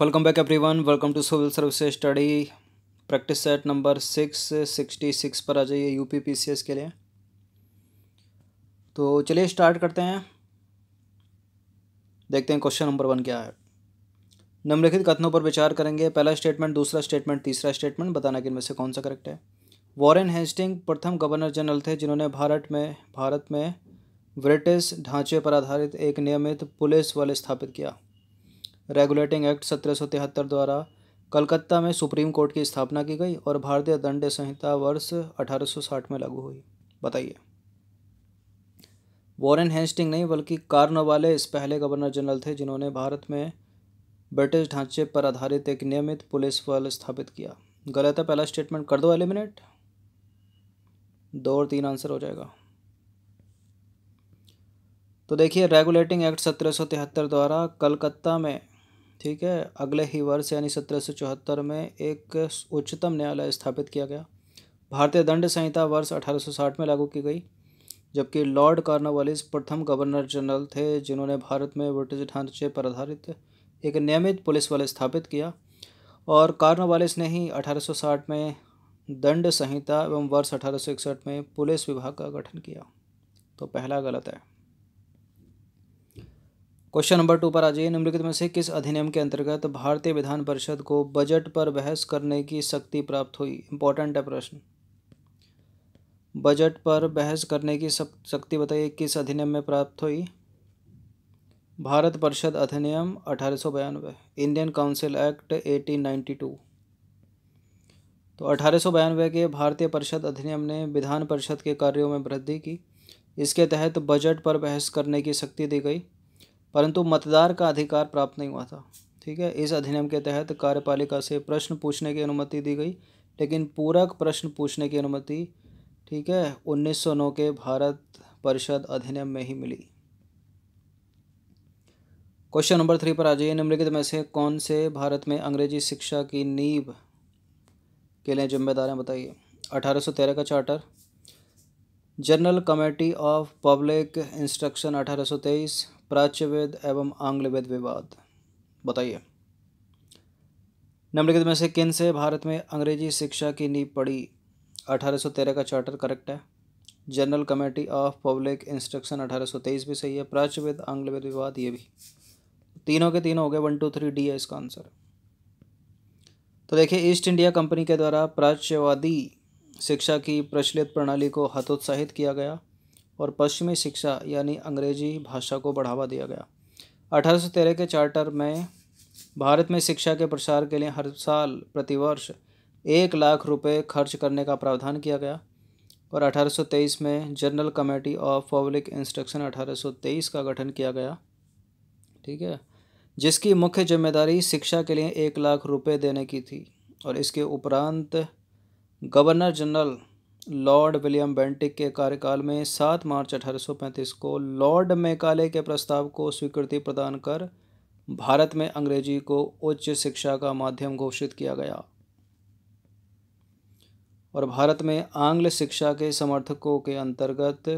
welcome back everyone welcome to civil service study practice set number six sixty six पर आ जाइए U P P C S के लिए तो चलिए स्टार्ट करते हैं देखते हैं क्वेश्चन नंबर वन क्या है निम्नलिखित कथनों पर विचार करेंगे पहला स्टेटमेंट दूसरा स्टेटमेंट तीसरा स्टेटमेंट बताना कि इनमें से कौन सा करेक्ट है वॉरेन हेस्टिंग प्रथम गवर्नर जनरल थे जिन्होंने भारत में भारत में ब्रिटिश ढांचे पर आधारित एक नियमित पुलिस बल स्थापित किया रेगुलेटिंग एक्ट सत्रह द्वारा कलकत्ता में सुप्रीम कोर्ट की स्थापना की गई और भारतीय दंड संहिता वर्ष 1860 में लागू हुई बताइए वॉरेन हेस्टिंग नहीं बल्कि वाले इस पहले गवर्नर जनरल थे जिन्होंने भारत में ब्रिटिश ढांचे पर आधारित एक नियमित पुलिस बल स्थापित किया गलत है पहला स्टेटमेंट कर दो एलिमिनेट दो और तीन आंसर हो जाएगा तो देखिए रेगुलेटिंग एक्ट सत्रह द्वारा कलकत्ता में ठीक है अगले ही वर्ष यानी सत्रह में एक उच्चतम न्यायालय स्थापित किया गया भारतीय दंड संहिता वर्ष 1860 में लागू की गई जबकि लॉर्ड कार्नवालिस प्रथम गवर्नर जनरल थे जिन्होंने भारत में ब्रिटिश ढांचे पर आधारित एक नियमित पुलिस बल स्थापित किया और कार्नवालिस ने ही 1860 में दंड संहिता एवं वर्ष 1861 में पुलिस विभाग का गठन किया तो पहला गलत है क्वेश्चन नंबर टू पर आ जाइए निम्नलिखित में से किस अधिनियम के अंतर्गत भारतीय विधान परिषद को बजट पर बहस करने की शक्ति प्राप्त हुई इंपॉर्टेंट है प्रश्न बजट पर बहस करने की शक्ति बताइए किस अधिनियम में प्राप्त हुई भारत परिषद अधिनियम अठारह इंडियन काउंसिल एक्ट एटीन तो अठारह के भारतीय परिषद अधिनियम ने विधान परिषद के कार्यों में वृद्धि की इसके तहत बजट पर बहस करने की शक्ति दी गई परंतु मतदार का अधिकार प्राप्त नहीं हुआ था ठीक है इस अधिनियम के तहत कार्यपालिका से प्रश्न पूछने की अनुमति दी गई लेकिन पूरक प्रश्न पूछने की अनुमति ठीक है 1909 के भारत परिषद अधिनियम में ही मिली क्वेश्चन नंबर थ्री पर आ जाइए निम्नलिखित में से कौन से भारत में अंग्रेजी शिक्षा की नींव के लिए जिम्मेदार हैं बताइए 1813 का charter general committee of public instruction 1823 प्राच्यवेद एवं आंग्लवेद विवाद बताइए निम्नलिखित में से किन से भारत में अंग्रेजी शिक्षा की नींव पड़ी 1813 का चार्टर करेक्ट है general committee of public instruction 1823 भी सही है प्राच्यवेद आंग्लवेद विवाद ये भी तीनों के तीनों हो गए वन टू थ्री डी है इसका आंसर तो देखिए ईस्ट इंडिया कंपनी के द्वारा प्राच्यवादी शिक्षा की प्रचलित प्रणाली को हतोत्साहित किया गया और पश्चिमी शिक्षा यानी अंग्रेजी भाषा को बढ़ावा दिया गया अठारह के चार्टर में भारत में शिक्षा के प्रसार के लिए हर साल प्रतिवर्ष एक लाख रुपए खर्च करने का प्रावधान किया गया और 1823 में general committee of public instruction 1823 का गठन किया गया ठीक है जिसकी मुख्य जिम्मेदारी शिक्षा के लिए एक लाख रुपए देने की थी और इसके उपरांत governor general lord William Bentinck के कार्यकाल में 7 मार्च 1835 को लॉर्ड मेकाले के प्रस्ताव को स्वीकृति प्रदान कर भारत में अंग्रेजी को उच्च शिक्षा का माध्यम घोषित किया गया और भारत में आंग्ल शिक्षा के समर्थकों के अंतर्गत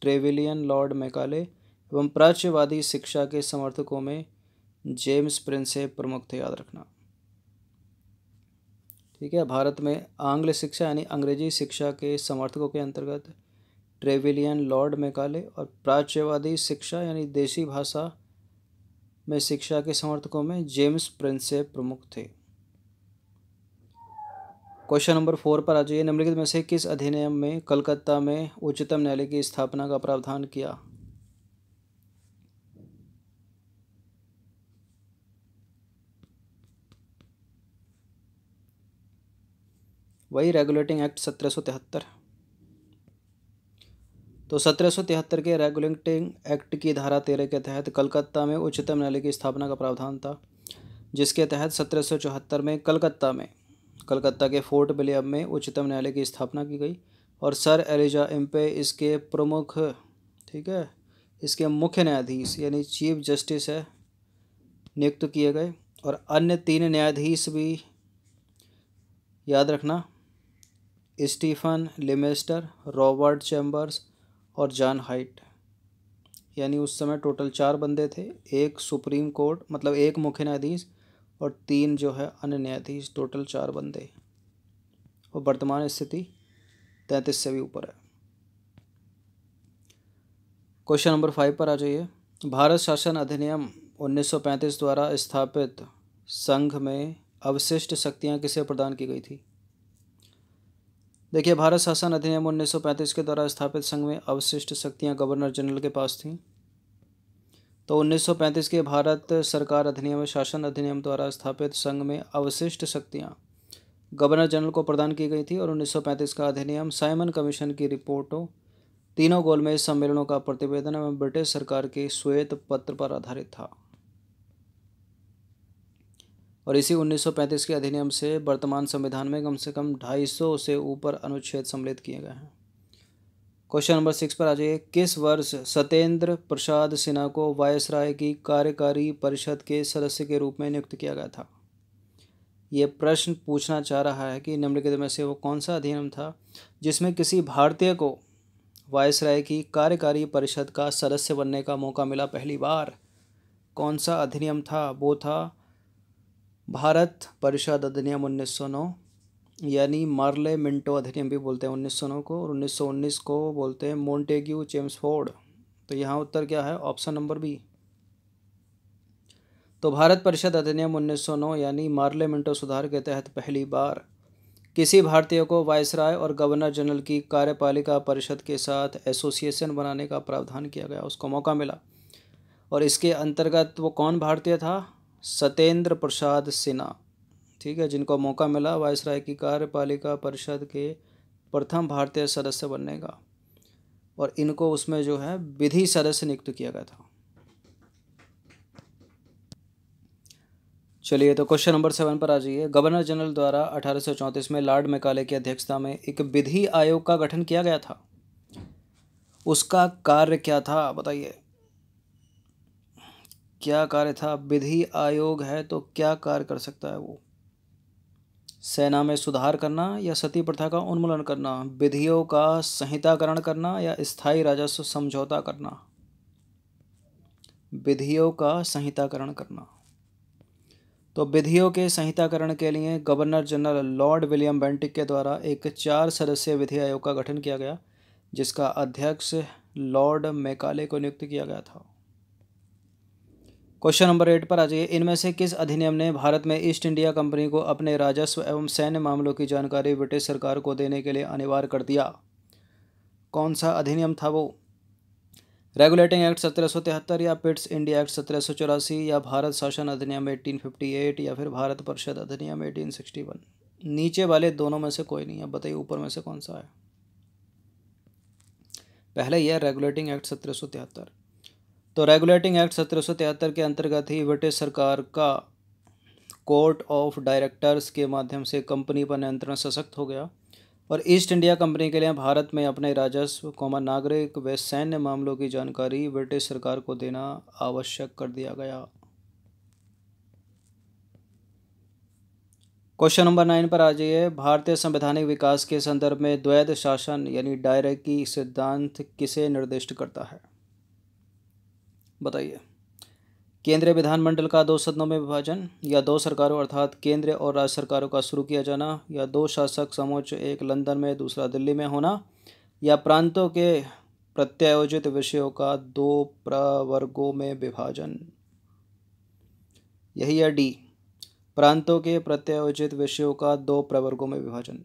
ट्रेविलियन लॉर्ड मेकाले एवं प्राच्यवादी शिक्षा के समर्थकों में जेम्स प्रिंसेप प्रमुख थे याद रखना ठीक है भारत में आंग्ल शिक्षा यानी अंग्रेजी शिक्षा के समर्थकों के अंतर्गत ट्रेविलियन लॉर्ड मेकाले और प्राच्यवादी शिक्षा यानी देशी भाषा में शिक्षा के समर्थकों में जेम्स प्रिंसे प्रमुख थे क्वेश्चन नंबर फोर पर आ जाइए निम्नलिखित में से किस अधिनियम में कलकत्ता में उच्चतम न्यायालय की स्थापना का प्रावधान किया वही रेगुलेटिंग एक्ट सत्रह तो सत्रह के रेगुलेटिंग एक्ट की धारा तेरह के तहत कलकत्ता में उच्चतम न्यायालय की स्थापना का प्रावधान था जिसके तहत सत्रह में कलकत्ता में कलकत्ता के फोर्ट विलियम में उच्चतम न्यायालय की स्थापना की गई और सर एलिजा एम्पे इसके प्रमुख ठीक है इसके मुख्य न्यायाधीश यानी चीफ जस्टिस है नियुक्त किए गए और अन्य तीन न्यायाधीश भी याद रखना स्टीफन लिमेस्टर रॉबर्ट चैम्बर्स और जॉन हाइट यानी उस समय टोटल चार बंदे थे एक सुप्रीम कोर्ट मतलब एक मुख्य न्यायाधीश और तीन जो है अन्य न्यायाधीश टोटल चार बंदे और वर्तमान स्थिति तैंतीस से भी ऊपर है क्वेश्चन नंबर फाइव पर आ जाइए भारत शासन अधिनियम 1935 द्वारा स्थापित संघ में अवशिष्ट शक्तियां किसे प्रदान की गई थी देखिए भारत शासन अधिनियम 1935 के द्वारा स्थापित संघ में अवशिष्ट शक्तियां गवर्नर जनरल के पास थीं तो 1935 के भारत सरकार अधिनियम शासन अधिनियम द्वारा स्थापित संघ में अवशिष्ट शक्तियां गवर्नर जनरल को प्रदान की गई थी और 1935 का अधिनियम साइमन कमीशन की रिपोर्टों तीनों गोलमेज सम्मेलनों का प्रतिवेदन एवं ब्रिटिश सरकार के श्वेत पत्र पर आधारित था और इसी 1935 के अधिनियम से वर्तमान संविधान में कम से कम 250 से ऊपर अनुच्छेद सम्मिलित किए गए हैं क्वेश्चन नंबर सिक्स पर आ जाइए किस वर्ष सत्येंद्र प्रसाद सिन्हा को वायसराय की कार्यकारी परिषद के सदस्य के रूप में नियुक्त किया गया था ये प्रश्न पूछना चाह रहा है कि निम्नलिखित में से वो कौन सा अधिनियम था जिसमें किसी भारतीय को वायसराय की कार्यकारी परिषद का सदस्य बनने का मौका मिला पहली बार कौन सा अधिनियम था वो था भारत परिषद अधिनियम उन्नीस सौ नौ यानी मार्ले मिंटो अधिनियम भी बोलते हैं उन्नीस सौ नौ को और उन्नीस सौ उन्नीस को बोलते हैं मोन्टेग्यू चेम्सफोर्ड तो यहाँ उत्तर क्या है ऑप्शन नंबर बी तो भारत परिषद अधिनियम उन्नीस सौ नौ यानी मार्ले मिंटो सुधार के तहत पहली बार किसी भारतीय को वायसराय और गवर्नर जनरल की कार्यपालिका परिषद के साथ एसोसिएशन बनाने का प्रावधान किया गया उसको मौका मिला और इसके अंतर्गत वो कौन भारतीय था सत्येंद्र प्रसाद सिन्हा ठीक है जिनको मौका मिला वायसराय की कार्यपालिका परिषद के प्रथम भारतीय सदस्य बनने का और इनको उसमें जो है विधि सदस्य नियुक्त किया गया था चलिए तो क्वेश्चन नंबर सेवन पर आ जाइए गवर्नर जनरल द्वारा अठारह में लॉर्ड मेकाले की अध्यक्षता में एक विधि आयोग का गठन किया गया था उसका कार्य क्या था बताइए क्या कार्य था विधि आयोग है तो क्या कार्य कर सकता है वो सेना में सुधार करना या सती प्रथा का उन्मूलन करना विधियों का संहिताकरण करना या स्थायी राजस्व समझौता करना विधियों का संहिताकरण करना तो विधियों के संहिताकरण के लिए governor general lord William Bentinck के द्वारा एक चार सदस्य विधि आयोग का गठन किया गया जिसका अध्यक्ष लॉर्ड मेकाले को नियुक्त किया गया था क्वेश्चन नंबर एट पर आ जाइए इनमें से किस अधिनियम ने भारत में ईस्ट इंडिया कंपनी को अपने राजस्व एवं सैन्य मामलों की जानकारी ब्रिटिश सरकार को देने के लिए अनिवार्य कर दिया कौन सा अधिनियम था वो रेगुलेटिंग एक्ट सत्रह या पिट्स इंडिया एक्ट सत्रह या भारत शासन अधिनियम 1858 या फिर भारत परिषद अधिनियम 1861 नीचे वाले दोनों में से कोई नहीं है बताइए ऊपर में से कौन सा है पहले यह रेगुलेटिंग एक्ट सत्रह तो रेगुलेटिंग एक्ट सत्रह के अंतर्गत ही ब्रिटिश सरकार का कोर्ट ऑफ डायरेक्टर्स के माध्यम से कंपनी पर नियंत्रण सशक्त हो गया और ईस्ट इंडिया कंपनी के लिए भारत में अपने राजस्व कौमा नागरिक व सैन्य मामलों की जानकारी ब्रिटिश सरकार को देना आवश्यक कर दिया गया क्वेश्चन नंबर नाइन पर आ जाइए भारतीय संवैधानिक विकास के संदर्भ में द्वैध शासन यानी डायरेक्ट सिद्धांत किसे निर्दिष्ट करता है बताइए केंद्रीय विधानमंडल का दो सदनों में विभाजन या दो सरकारों अर्थात केंद्र और राज्य सरकारों का शुरू किया जाना या दो शासक समूच एक लंदन में दूसरा दिल्ली में होना या प्रांतों के प्रत्यायोजित विषयों का दो प्रवर्गों में विभाजन यही है डी प्रांतों के प्रत्यायोजित विषयों का दो प्रवर्गों में विभाजन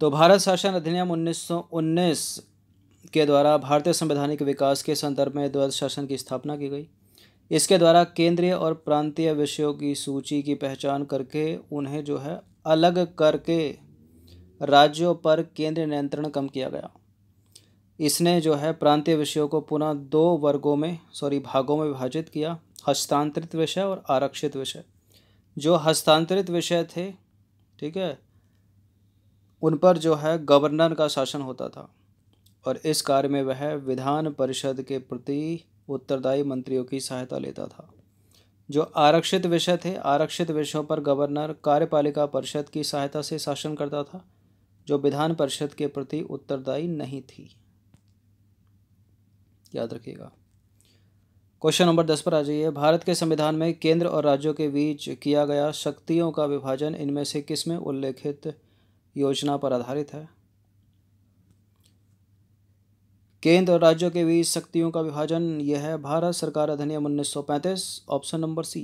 तो भारत शासन अधिनियम उन्नीस के द्वारा भारतीय संवैधानिक विकास के संदर्भ में द्वैध शासन की स्थापना की गई इसके द्वारा केंद्रीय और प्रांतीय विषयों की सूची की पहचान करके उन्हें जो है अलग करके राज्यों पर केंद्रीय नियंत्रण कम किया गया इसने जो है प्रांतीय विषयों को पुनः दो वर्गों में सॉरी भागों में विभाजित किया हस्तांतरित विषय और आरक्षित विषय जो हस्तांतरित विषय थे ठीक है उन पर जो है गवर्नर का शासन होता था और इस कार्य में वह विधान परिषद के प्रति उत्तरदायी मंत्रियों की सहायता लेता था जो आरक्षित विषय थे आरक्षित विषयों पर गवर्नर कार्यपालिका परिषद की सहायता से शासन करता था जो विधान परिषद के प्रति उत्तरदायी नहीं थी याद रखिएगा क्वेश्चन नंबर दस पर आ जाइए भारत के संविधान में केंद्र और राज्यों के बीच किया गया शक्तियों का विभाजन इनमें से किस में उल्लेखित योजना पर आधारित है केंद्र और राज्यों के बीच शक्तियों का विभाजन यह है भारत सरकार अधिनियम पैंतीस ऑप्शन नंबर सी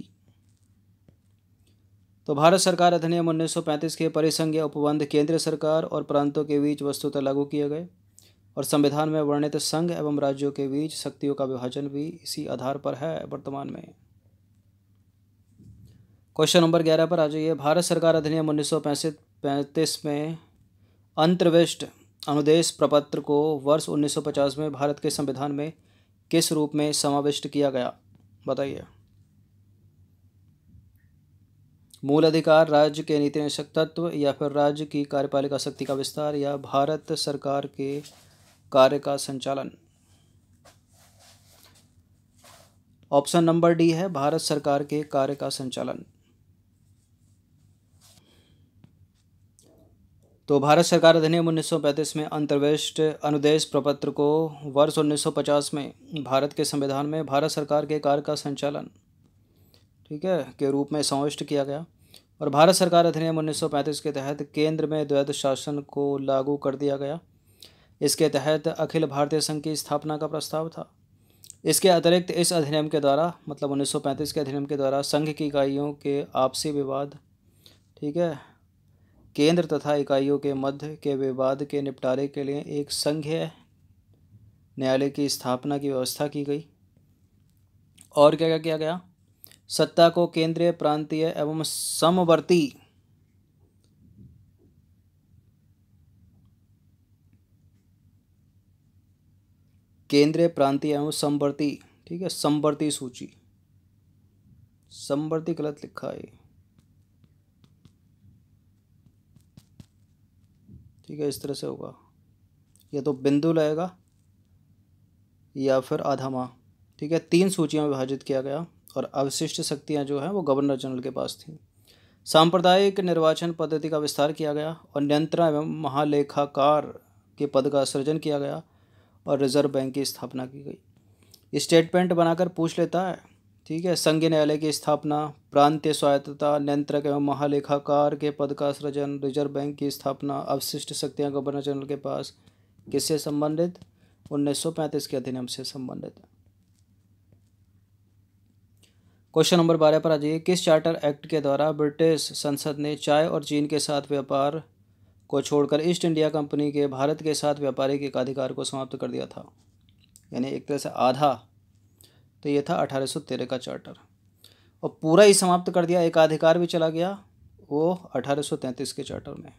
तो भारत सरकार अधिनियम पैंतीस के परिसंघ उपबंध केंद्र सरकार और प्रांतों के बीच वस्तुतः लागू किए गए और संविधान में वर्णित संघ एवं राज्यों के बीच शक्तियों का विभाजन भी इसी आधार पर है वर्तमान में क्वेश्चन नंबर ग्यारह पर आ जाइए भारत सरकार अधिनियम उन्नीस सौ में अंतर्विष्ट अनुदेश प्रपत्र को वर्ष 1950 में भारत के संविधान में किस रूप में समाविष्ट किया गया बताइए मूल अधिकार राज्य के नीति निशक तत्व या फिर राज्य की कार्यपालिका शक्ति का विस्तार या भारत सरकार के कार्य का संचालन ऑप्शन नंबर डी है भारत सरकार के कार्य का संचालन तो भारत सरकार अधिनियम 1935 में अंतर्वेष्ट अनुदेश प्रपत्र को वर्ष 1950 में भारत के संविधान में भारत सरकार के कार्य का संचालन ठीक है के रूप में समाविष्ट किया गया और भारत सरकार अधिनियम 1935 के तहत केंद्र में द्वैध शासन को लागू कर दिया गया इसके तहत अखिल भारतीय संघ की स्थापना का प्रस्ताव था इसके अतिरिक्त इस अधिनियम के द्वारा मतलब 1935 के अधिनियम के द्वारा संघ की इकाइयों के आपसी विवाद ठीक है केंद्र तथा इकाइयों के मध्य के विवाद के निपटारे के लिए एक संघीय न्यायालय की स्थापना की व्यवस्था की गई और क्या क्या किया गया सत्ता को केंद्रीय प्रांतीय एवं समवर्ती केंद्रीय प्रांतीय एवं समवर्ती ठीक है समवर्ती सूची समवर्ती गलत लिखा है ठीक है इस तरह से होगा या तो बिंदु लाएगा या फिर आधा माह ठीक है तीन सूचियों में विभाजित किया गया और अवशिष्ट शक्तियाँ जो हैं वो गवर्नर जनरल के पास थीं सांप्रदायिक निर्वाचन पद्धति का विस्तार किया गया और नियंत्रण एवं महालेखाकार के पद का सृजन किया गया और रिजर्व बैंक की स्थापना की गई स्टेटमेंट बनाकर पूछ लेता है ठीक है संघ न्यायालय की स्थापना प्रांतीय स्वायत्तता नियंत्रक एवं महालेखाकार के पद का सृजन रिजर्व बैंक की स्थापना अवशिष्ट शक्तियाँ गवर्नर जनरल के पास किससे संबंधित 1935 के अधिनियम से संबंधित क्वेश्चन नंबर बारह पर आ जाइए किस चार्टर एक्ट के द्वारा ब्रिटिश संसद ने चाय और चीन के साथ व्यापार को छोड़कर ईस्ट इंडिया कंपनी के भारत के साथ व्यापारिक एकाधिकार को समाप्त कर दिया था यानी एक तरह से आधा तो ये था 1813 का चार्टर और पूरा ही समाप्त कर दिया एकाधिकार भी चला गया वो 1833 के चार्टर में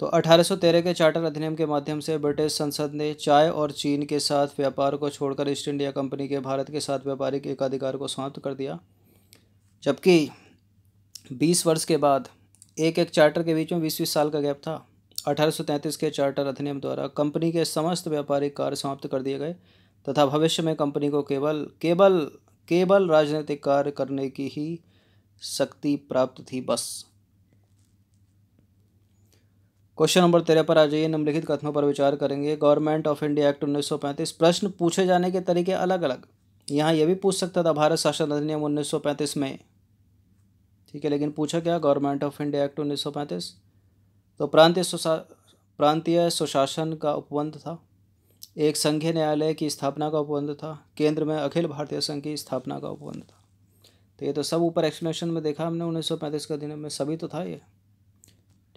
तो 1813 के चार्टर अधिनियम के माध्यम से ब्रिटिश संसद ने चाय और चीन के साथ व्यापार को छोड़कर ईस्ट इंडिया कंपनी के भारत के साथ व्यापारिक एकाधिकार को समाप्त कर दिया जबकि 20 वर्ष के बाद एक एक चार्टर के बीच में बीस बीस साल का गैप था 1833 के चार्टर अधिनियम द्वारा कंपनी के समस्त व्यापारिक कार्य समाप्त कर दिए गए तथा भविष्य में कंपनी को केवल केवल केवल राजनीतिक कार्य करने की ही शक्ति प्राप्त थी बस क्वेश्चन नंबर तेरह पर आ जाइए निम्नलिखित कथनों पर विचार करेंगे गवर्नमेंट ऑफ इंडिया एक्ट 1935 प्रश्न पूछे जाने के तरीके अलग अलग यहाँ यह भी पूछ सकता था भारत शासन अधिनियम 1935 में ठीक है लेकिन पूछा क्या गवर्नमेंट ऑफ इंडिया एक्ट 1935 तो प्रांतीय प्रांतीय सुशासन का उपबंध था एक संघीय न्यायालय की स्थापना का उपबंध था केंद्र में अखिल भारतीय संघ की स्थापना का उपबंध था तो ये तो सब ऊपर एक्सप्लेनेशन में देखा हमने उन्नीस सौ पैंतीस के अधिनियम में सभी तो था ये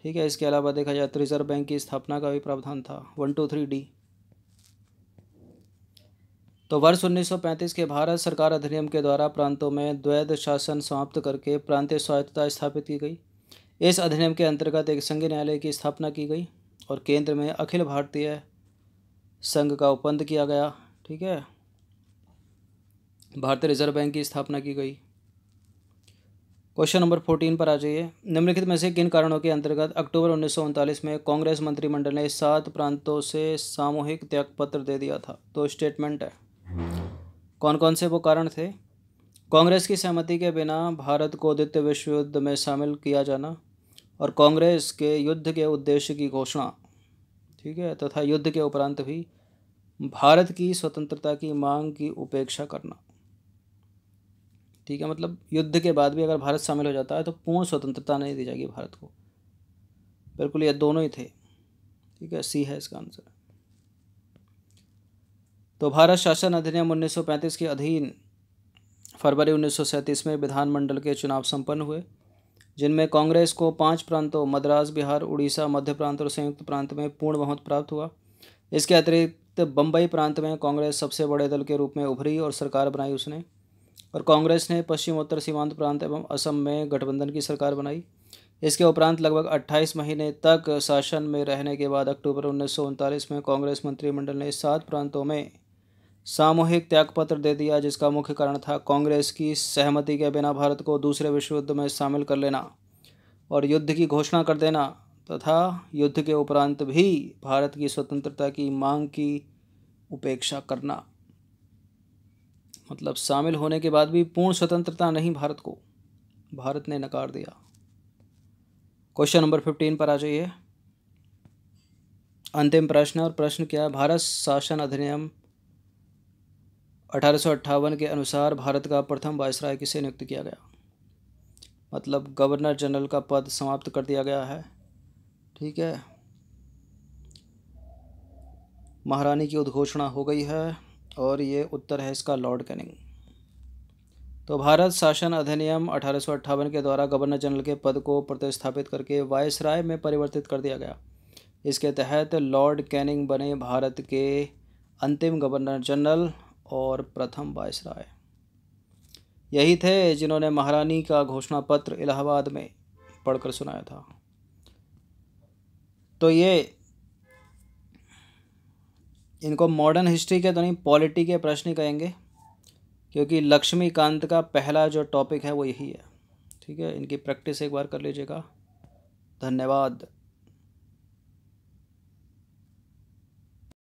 ठीक है इसके अलावा देखा जाए तो रिजर्व बैंक की स्थापना का भी प्रावधान था वन टू थ्री डी तो वर्ष 1935 के भारत सरकार अधिनियम के द्वारा प्रांतों में द्वैध शासन समाप्त करके प्रांतीय स्वायत्तता स्थापित की गई इस अधिनियम के अंतर्गत एक संघीय न्यायालय की स्थापना की गई और केंद्र में अखिल भारतीय संघ का उपबंध किया गया ठीक है भारतीय रिजर्व बैंक की स्थापना की गई क्वेश्चन नंबर फोर्टीन पर आ जाइए निम्नलिखित में से किन कारणों के अंतर्गत अक्टूबर उन्नीस में कांग्रेस मंत्रिमंडल ने सात प्रांतों से सामूहिक त्यागपत्र दे दिया था तो स्टेटमेंट है कौन कौन से वो कारण थे कांग्रेस की सहमति के बिना भारत को द्वितीय विश्व युद्ध में शामिल किया जाना और कांग्रेस के युद्ध के उद्देश्य की घोषणा ठीक है तथा युद्ध के उपरांत भी भारत की स्वतंत्रता की मांग की उपेक्षा करना ठीक है मतलब युद्ध के बाद भी अगर भारत शामिल हो जाता है तो पूर्ण स्वतंत्रता नहीं दी जाएगी भारत को बिल्कुल ये दोनों ही थे ठीक है सी है इसका आंसर तो भारत शासन अधिनियम 1935 के अधीन फरवरी 1937 में विधानमंडल के चुनाव संपन्न हुए जिनमें कांग्रेस को पांच प्रांतों मद्रास बिहार उड़ीसा मध्य प्रांत और संयुक्त प्रांत में पूर्ण बहुमत प्राप्त हुआ इसके अतिरिक्त बम्बई प्रांत में कांग्रेस सबसे बड़े दल के रूप में उभरी और सरकार बनाई उसने और कांग्रेस ने पश्चिमोत्तर सीमांत प्रांत एवं असम में गठबंधन की सरकार बनाई इसके उपरांत लगभग 28 महीने तक शासन में रहने के बाद अक्टूबर उन्नीस में कांग्रेस मंत्रिमंडल ने सात प्रांतों में सामूहिक त्यागपत्र दे दिया जिसका मुख्य कारण था कांग्रेस की सहमति के बिना भारत को दूसरे विश्व युद्ध में शामिल कर लेना और युद्ध की घोषणा कर देना तथा युद्ध के उपरांत भी भारत की स्वतंत्रता की मांग की उपेक्षा करना मतलब शामिल होने के बाद भी पूर्ण स्वतंत्रता नहीं भारत को भारत ने नकार दिया क्वेश्चन नंबर फिफ्टीन पर आ जाइए अंतिम प्रश्न और प्रश्न क्या है भारत शासन अधिनियम अठारह के अनुसार भारत का प्रथम वायसराय किसे नियुक्त किया गया मतलब गवर्नर जनरल का पद समाप्त कर दिया गया है ठीक है महारानी की उद्घोषणा हो गई है और ये उत्तर है इसका लॉर्ड कैनिंग तो भारत शासन अधिनियम अठारह के द्वारा गवर्नर जनरल के पद को प्रतिस्थापित करके वायसराय में परिवर्तित कर दिया गया इसके तहत लॉर्ड कैनिंग बने भारत के अंतिम गवर्नर जनरल और प्रथम वायसराय यही थे जिन्होंने महारानी का घोषणा पत्र इलाहाबाद में पढ़कर सुनाया था तो ये इनको मॉडर्न हिस्ट्री के तो नहीं पॉलिटी के प्रश्न ही कहेंगे क्योंकि लक्ष्मीकांत का पहला जो टॉपिक है वो यही है ठीक है इनकी प्रैक्टिस एक बार कर लीजिएगा धन्यवाद